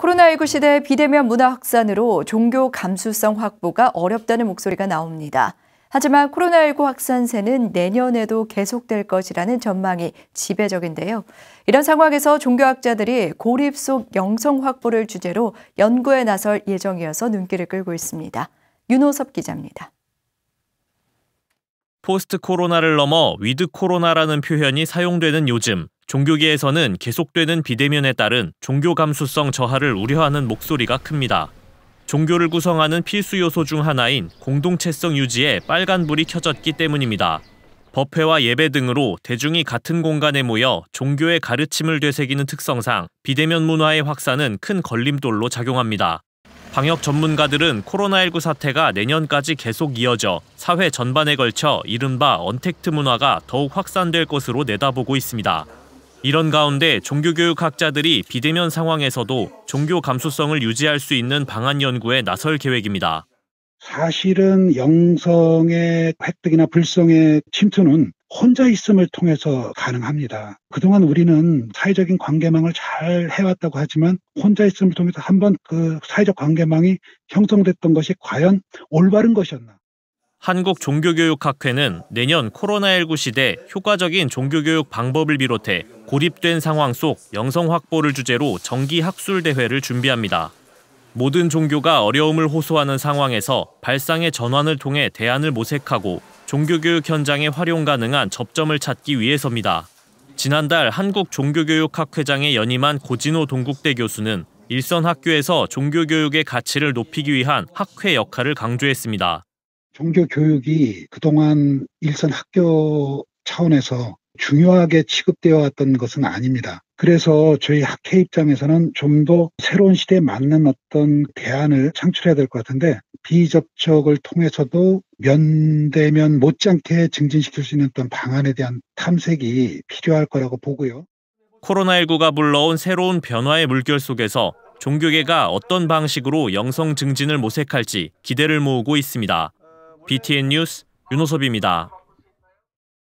코로나19 시대 의 비대면 문화 확산으로 종교 감수성 확보가 어렵다는 목소리가 나옵니다. 하지만 코로나19 확산세는 내년에도 계속될 것이라는 전망이 지배적인데요. 이런 상황에서 종교학자들이 고립 속 영성 확보를 주제로 연구에 나설 예정이어서 눈길을 끌고 있습니다. 윤호섭 기자입니다. 포스트 코로나를 넘어 위드 코로나라는 표현이 사용되는 요즘 종교계에서는 계속되는 비대면에 따른 종교 감수성 저하를 우려하는 목소리가 큽니다. 종교를 구성하는 필수 요소 중 하나인 공동체성 유지에 빨간불이 켜졌기 때문입니다. 법회와 예배 등으로 대중이 같은 공간에 모여 종교의 가르침을 되새기는 특성상 비대면 문화의 확산은 큰 걸림돌로 작용합니다. 방역 전문가들은 코로나19 사태가 내년까지 계속 이어져 사회 전반에 걸쳐 이른바 언택트 문화가 더욱 확산될 것으로 내다보고 있습니다. 이런 가운데 종교교육학자들이 비대면 상황에서도 종교 감수성을 유지할 수 있는 방안 연구에 나설 계획입니다. 사실은 영성의 획득이나 불성의 침투는 혼자 있음을 통해서 가능합니다. 그동안 우리는 사회적인 관계망을 잘 해왔다고 하지만 혼자 있음을 통해서 한번 그 사회적 관계망이 형성됐던 것이 과연 올바른 것이었나. 한국 종교교육학회는 내년 코로나19 시대 효과적인 종교교육 방법을 비롯해 고립된 상황 속 영성 확보를 주제로 정기 학술 대회를 준비합니다. 모든 종교가 어려움을 호소하는 상황에서 발상의 전환을 통해 대안을 모색하고 종교교육 현장에 활용 가능한 접점을 찾기 위해서입니다. 지난달 한국종교교육학회장에 연임한 고진호 동국대 교수는 일선 학교에서 종교교육의 가치를 높이기 위한 학회 역할을 강조했습니다. 종교교육이 그동안 일선 학교 차원에서 중요하게 취급되어 왔던 것은 아닙니다. 그래서 저희 학회 입장에서는 좀 더 새로운 시대에 맞는 어떤 대안을 창출해야 될 것 같은데 비접촉을 통해서도 면대면 못지않게 증진시킬 수 있는 어떤 방안에 대한 탐색이 필요할 거라고 보고요. 코로나19가 불러온 새로운 변화의 물결 속에서 종교계가 어떤 방식으로 영성 증진을 모색할지 기대를 모으고 있습니다. BTN 뉴스 윤호섭입니다.